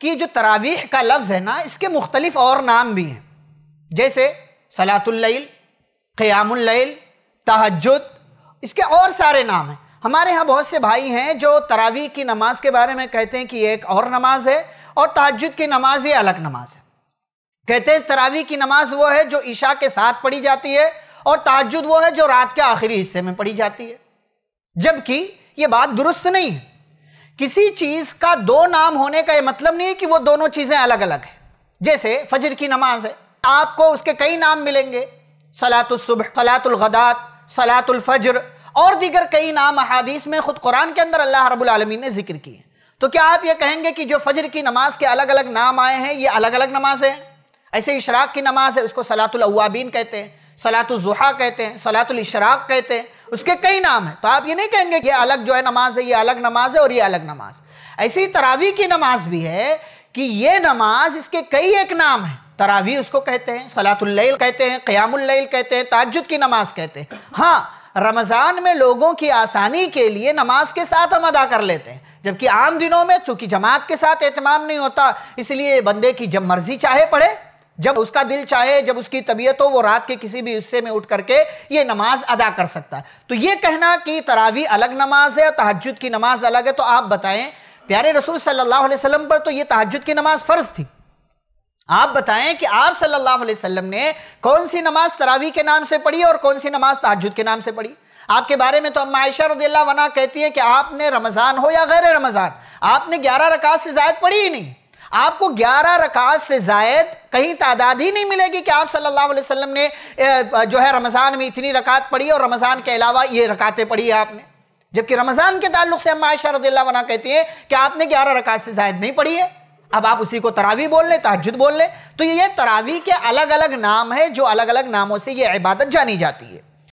कि जो तरावीह का लफ्ज़ है ना इसके मुख्तलिफ और नाम भी हैं जैसे सलातुल्लैल क़यामुल्लैल तहजद इसके और सारे नाम हैं हमारे यहाँ बहुत से भाई हैं जो तरावी की नमाज के बारे में कहते हैं कि एक और नमाज है और तहजद की नमाज ये अलग नमाज है कहते हैं तरावी की नमाज वो है जो ईशा के साथ पढ़ी जाती है और ताजुद वो है जो रात के आखिरी हिस्से में पढ़ी जाती है जबकि ये बात दुरुस्त नहीं है किसी चीज का दो नाम होने का यह मतलब नहीं है कि वो दोनों चीजें अलग अलग है जैसे फजर की नमाज है आपको उसके कई नाम मिलेंगे सलातुलसुब सलातुलगदात सलातुल्फजर और दीगर कई नाम अहादीस में खुद कुरान के अंदर अल्लाह रब्बुल आलमीन ने जिक्र किए तो क्या आप ये कहेंगे कि जो फजर की नमाज के अलग अलग नाम आए हैं ये अलग अलग नमाज है ऐसे इशराक की नमाज है उसको सलातुलवाबीन कहते हैं सलातुलजुहा कहते हैं सलातुलशराक कहते हैं उसके कई नाम हैं तो आप ये नहीं कहेंगे कि अलग जो है नमाज है ये अलग नमाज है और ये अलग नमाज ऐसे ही तरावी की नमाज भी है कि ये नमाज इसके कई एक नाम है तरावी उसको कहते हैं सलातुल्लैल कहते हैं क़यामुल्ल कहते हैं ताजुद की नमाज कहते हैं हाँ रमज़ान में लोगों की आसानी के लिए नमाज के साथ हम अदा कर लेते हैं जबकि आम दिनों में चूंकि जमात के साथ एहतमाम नहीं होता इसलिए बंदे की जब मर्जी चाहे पढ़े जब उसका दिल चाहे जब उसकी तबीयत हो वो रात के किसी भी हिस्से में उठ करके ये नमाज अदा कर सकता है तो ये कहना कि तरावी अलग नमाज है और तहजद की नमाज अलग है तो आप बताएं प्यारे रसूल सल्लल्लाहु अलैहि वसल्लम पर तो ये तहजद की नमाज फ़र्ज थी आप बताएं कि आप सल्लल्लाहु अलैहि वसल्लम ने कौन सी नमाज तरावी के नाम से पढ़ी और कौन सी नमाज तहजद के नाम से पढ़ी आपके बारे में तो अम्मा आयशा रदील्ला वना कहती है कि आपने रमज़ान हो या गैर रमज़ान आपने ग्यारह रकात से ज्यादा पढ़ी ही नहीं आपको 11 रकात से जायद कहीं तादाद ही नहीं मिलेगी कि आप सल्लल्लाहु अलैहि वसल्लम ने जो है रमज़ान में इतनी रकात पढ़ी और रमज़ान के अलावा ये रकातें पढ़ी है आपने जबकि रमज़ान के ताल्लुक से अम्मा आयशा कहती हैं कि आपने 11 रकात से जायद नहीं पढ़ी है अब आप उसी को तरावी बोल लें तहजद बोल लें तो ये तरावी के अलग अलग नाम है जो अलग अलग नामों से यह इबादत जानी जाती है